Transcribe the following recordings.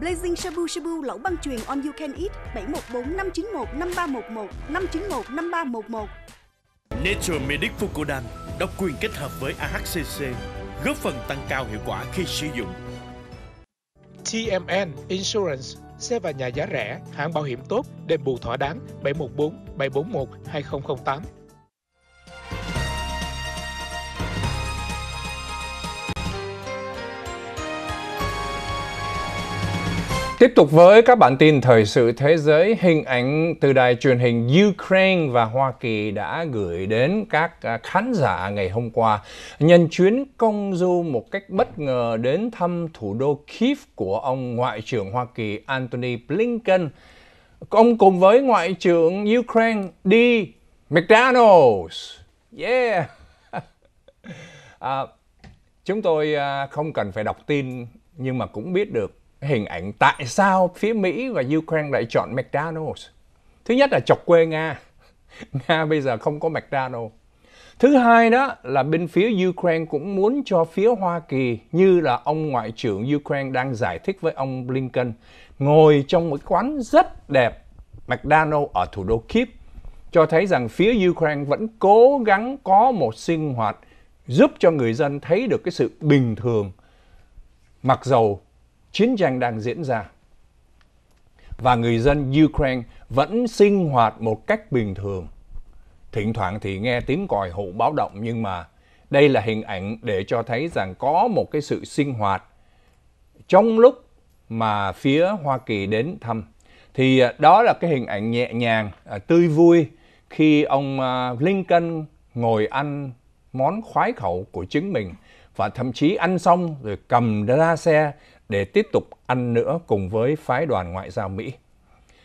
Blazing Shabu Shabu lẩu băng truyền on you can eat 714 591 5311 591 5311. Nature Medic Fucodan độc quyền kết hợp với AHCC góp phần tăng cao hiệu quả khi sử dụng. TMN Insurance xe và nhà giá rẻ, hãng bảo hiểm tốt, đền bù thỏa đáng 714 741 2008. Tiếp tục với các bản tin thời sự thế giới, hình ảnh từ đài truyền hình Ukraine và Hoa Kỳ đã gửi đến các à, khán giả ngày hôm qua nhân chuyến công du một cách bất ngờ đến thăm thủ đô Kiev của ông Ngoại trưởng Hoa Kỳ Antony Blinken. Ông cùng với Ngoại trưởng Ukraine đi McDonald's. Yeah! à, chúng tôi à, không cần phải đọc tin nhưng mà cũng biết được hình ảnh tại sao phía Mỹ và Ukraine lại chọn McDonald's. Thứ nhất là chọc quê Nga. Nga bây giờ không có McDonald's. Thứ hai đó là bên phía Ukraine cũng muốn cho phía Hoa Kỳ như là ông Ngoại trưởng Ukraine đang giải thích với ông Blinken ngồi trong một quán rất đẹp McDonald's ở thủ đô Kiev cho thấy rằng phía Ukraine vẫn cố gắng có một sinh hoạt giúp cho người dân thấy được cái sự bình thường mặc dầu chiến tranh đang diễn ra. Và người dân Ukraine vẫn sinh hoạt một cách bình thường. Thỉnh thoảng thì nghe tiếng còi hụ báo động nhưng mà đây là hình ảnh để cho thấy rằng có một cái sự sinh hoạt trong lúc mà phía Hoa Kỳ đến thăm. Thì à, đó là cái hình ảnh nhẹ nhàng, à, tươi vui khi ông à, Lincoln ngồi ăn món khoái khẩu của chính mình và thậm chí ăn xong rồi cầm ra xe để tiếp tục ăn nữa cùng với phái đoàn ngoại giao Mỹ.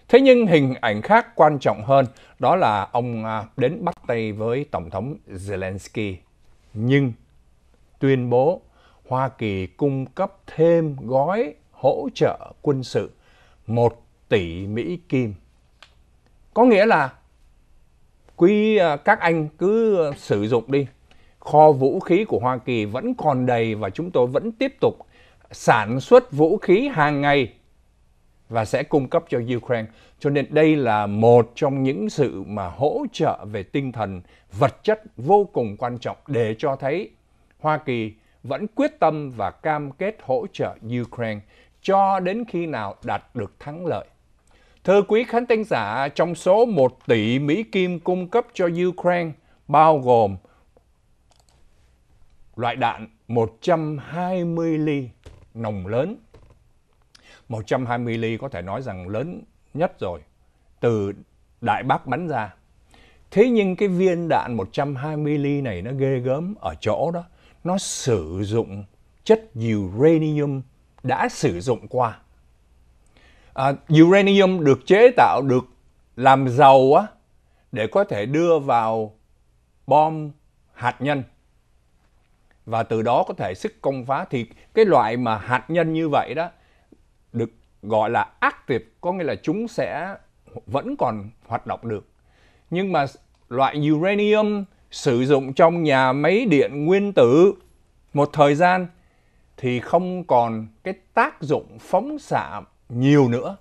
Thế nhưng hình ảnh khác quan trọng hơn đó là ông à, đến bắt tay với Tổng thống Zelensky nhưng tuyên bố Hoa Kỳ cung cấp thêm gói hỗ trợ quân sự 1 tỷ Mỹ Kim. Có nghĩa là quý à, các anh cứ sử dụng đi. Kho vũ khí của Hoa Kỳ vẫn còn đầy và chúng tôi vẫn tiếp tục sản xuất vũ khí hàng ngày và sẽ cung cấp cho Ukraine. Cho nên đây là một trong những sự mà hỗ trợ về tinh thần, vật chất vô cùng quan trọng để cho thấy Hoa Kỳ vẫn quyết tâm và cam kết hỗ trợ Ukraine cho đến khi nào đạt được thắng lợi. Thưa quý khán thính giả, trong số 1 tỷ Mỹ Kim cung cấp cho Ukraine bao gồm loại đạn 120 ly nồng lớn. 120 ly có thể nói rằng lớn nhất rồi, từ Đại bác bắn ra. Thế nhưng cái viên đạn 120 ly này nó ghê gớm ở chỗ đó, nó sử dụng chất uranium đã sử dụng qua. À, uranium được chế tạo được làm giàu á để có thể đưa vào bom hạt nhân và từ đó có thể sức công phá thì cái loại mà hạt nhân như vậy đó được gọi là active có nghĩa là chúng sẽ vẫn còn hoạt động được nhưng mà loại uranium sử dụng trong nhà máy điện nguyên tử một thời gian thì không còn cái tác dụng phóng xạ nhiều nữa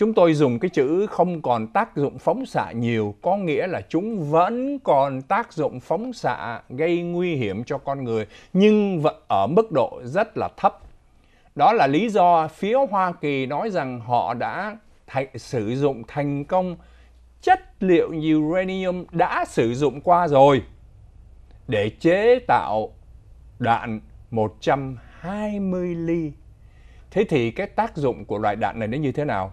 chúng tôi dùng cái chữ không còn tác dụng phóng xạ nhiều có nghĩa là chúng vẫn còn tác dụng phóng xạ gây nguy hiểm cho con người nhưng ở mức độ rất là thấp. Đó là lý do phía Hoa Kỳ nói rằng họ đã th- sử dụng thành công chất liệu uranium đã sử dụng qua rồi để chế tạo đạn 120 ly. Thế thì cái tác dụng của loại đạn này nó như thế nào?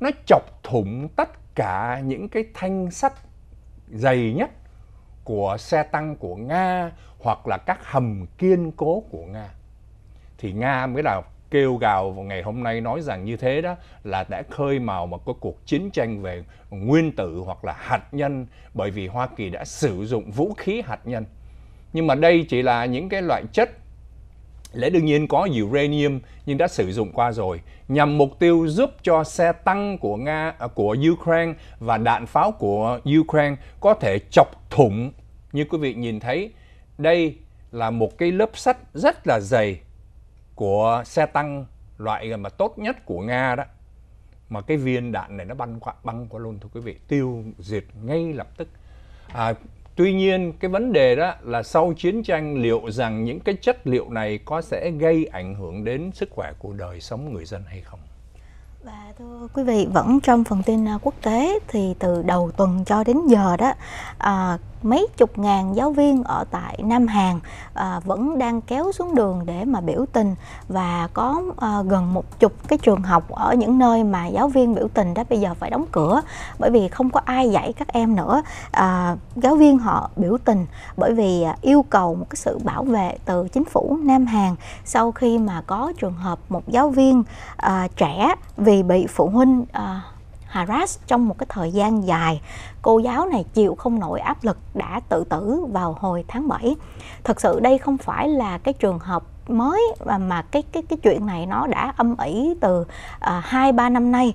nó chọc thủng tất cả những cái thanh sắt dày nhất của xe tăng của Nga hoặc là các hầm kiên cố của Nga. Thì Nga mới là kêu gào vào ngày hôm nay nói rằng như thế đó là đã khơi mào một cái cuộc chiến tranh về nguyên tử hoặc là hạt nhân bởi vì Hoa Kỳ đã sử dụng vũ khí hạt nhân. Nhưng mà đây chỉ là những cái loại chất Lẽ đương nhiên có uranium nhưng đã sử dụng qua rồi nhằm mục tiêu giúp cho xe tăng của Nga à, của Ukraine và đạn pháo của Ukraine có thể chọc thủng. Như quý vị nhìn thấy, đây là một cái lớp sắt rất là dày của xe tăng loại mà tốt nhất của Nga đó. Mà cái viên đạn này nó băng qua băng qua luôn thưa quý vị, tiêu diệt ngay lập tức. À, Tuy nhiên cái vấn đề đó là sau chiến tranh liệu rằng những cái chất liệu này có sẽ gây ảnh hưởng đến sức khỏe của đời sống người dân hay không? Và thưa quý vị, vẫn trong phần tin à, quốc tế thì từ đầu tuần cho đến giờ đó à, mấy chục ngàn giáo viên ở tại Nam Hàn à, vẫn đang kéo xuống đường để mà biểu tình và có à, gần một chục cái trường học ở những nơi mà giáo viên biểu tình đã bây giờ phải đóng cửa bởi vì không có ai dạy các em nữa à, giáo viên họ biểu tình bởi vì à, yêu cầu một cái sự bảo vệ từ chính phủ Nam Hàn sau khi mà có trường hợp một giáo viên à, trẻ vì bị phụ huynh à, harass trong một cái thời gian dài. Cô giáo này chịu không nổi áp lực đã tự tử vào hồi tháng 7. Thật sự đây không phải là cái trường hợp mới và mà cái cái cái chuyện này nó đã âm ỉ từ à, hai uh, ba năm nay.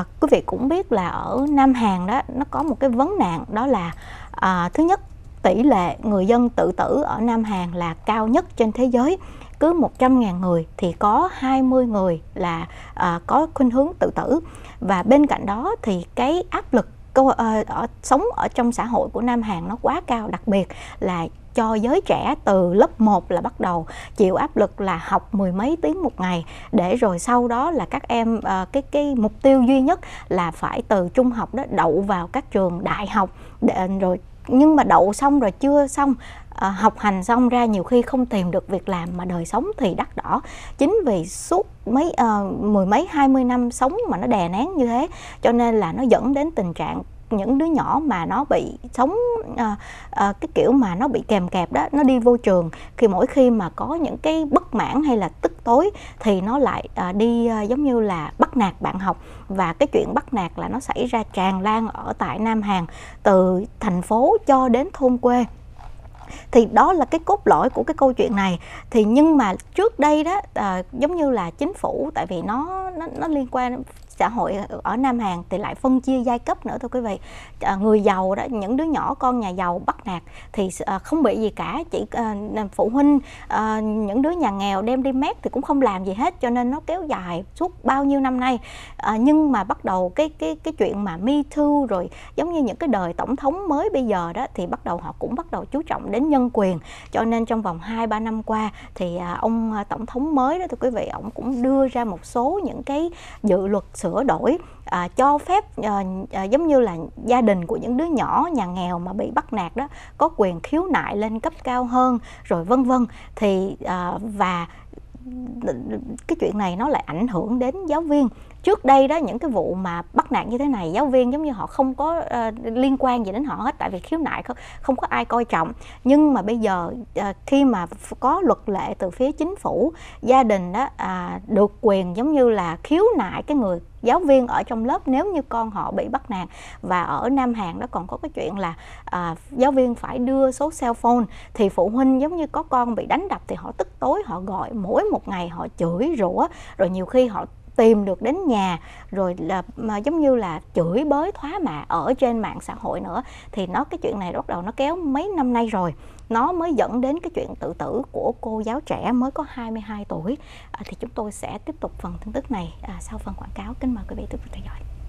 Uh, quý vị cũng biết là ở Nam Hàn đó nó có một cái vấn nạn đó là uh, thứ nhất tỷ lệ người dân tự tử ở Nam Hàn là cao nhất trên thế giới cứ 100.000 người thì có 20 người là à, có khuynh hướng tự tử và bên cạnh đó thì cái áp lực câu ở, ờ, ở sống ở trong xã hội của Nam Hàn nó quá cao đặc biệt là cho giới trẻ từ lớp 1 là bắt đầu chịu áp lực là học mười mấy tiếng một ngày để rồi sau đó là các em ờ, cái cái mục tiêu duy nhất là phải từ trung học đó đậu vào các trường đại học để rồi nhưng mà đậu xong rồi chưa xong à, học hành xong ra nhiều khi không tìm được việc làm mà đời sống thì đắt đỏ chính vì suốt mấy à, mười mấy hai mươi năm sống mà nó đè nén như thế cho nên là nó dẫn đến tình trạng những đứa nhỏ mà nó bị sống à, à, cái kiểu mà nó bị kèm kẹp đó nó đi vô trường thì mỗi khi mà có những cái bất mãn hay là tức tối thì nó lại à, đi à, giống như là bắt nạt bạn học và cái chuyện bắt nạt là nó xảy ra tràn lan ở tại Nam Hàn từ thành phố cho đến thôn quê thì đó là cái cốt lõi của cái câu chuyện này thì nhưng mà trước đây đó à, giống như là chính phủ tại vì nó nó, nó liên quan xã hội ở Nam Hàn thì lại phân chia giai cấp nữa thôi quý vị à, người giàu đó những đứa nhỏ con nhà giàu bắt nạt thì à, không bị gì cả chỉ à, phụ huynh à, những đứa nhà nghèo đem đi mét thì cũng không làm gì hết cho nên nó kéo dài suốt bao nhiêu năm nay à, nhưng mà bắt đầu cái cái cái chuyện mà me too rồi giống như những cái đời tổng thống mới bây giờ đó thì bắt đầu họ cũng bắt đầu chú trọng đến nhân quyền cho nên trong vòng 2 3 năm qua thì à, ông à, tổng thống mới đó thưa quý vị ông cũng đưa ra một số những cái dự luật sửa đổi à, cho phép à, à, giống như là gia đình của những đứa nhỏ nhà nghèo mà bị bắt nạt đó có quyền khiếu nại lên cấp cao hơn rồi vân vân thì à, và cái chuyện này nó lại ảnh hưởng đến giáo viên trước đây đó những cái vụ mà bắt nạn như thế này giáo viên giống như họ không có uh, liên quan gì đến họ hết tại vì khiếu nại không không có ai coi trọng nhưng mà bây giờ uh, khi mà có luật lệ từ phía chính phủ gia đình đó uh, được quyền giống như là khiếu nại cái người giáo viên ở trong lớp nếu như con họ bị bắt nạt và ở Nam Hàn đó còn có cái chuyện là à, giáo viên phải đưa số cell phone thì phụ huynh giống như có con bị đánh đập thì họ tức tối họ gọi mỗi một ngày họ chửi rủa rồi nhiều khi họ tìm được đến nhà rồi là mà giống như là chửi bới thóa mạ ở trên mạng xã hội nữa thì nó cái chuyện này bắt đầu nó kéo mấy năm nay rồi nó mới dẫn đến cái chuyện tự tử của cô giáo trẻ mới có 22 tuổi à, thì chúng tôi sẽ tiếp tục phần tin tức này à, sau phần quảng cáo kính mời quý vị tiếp tục theo dõi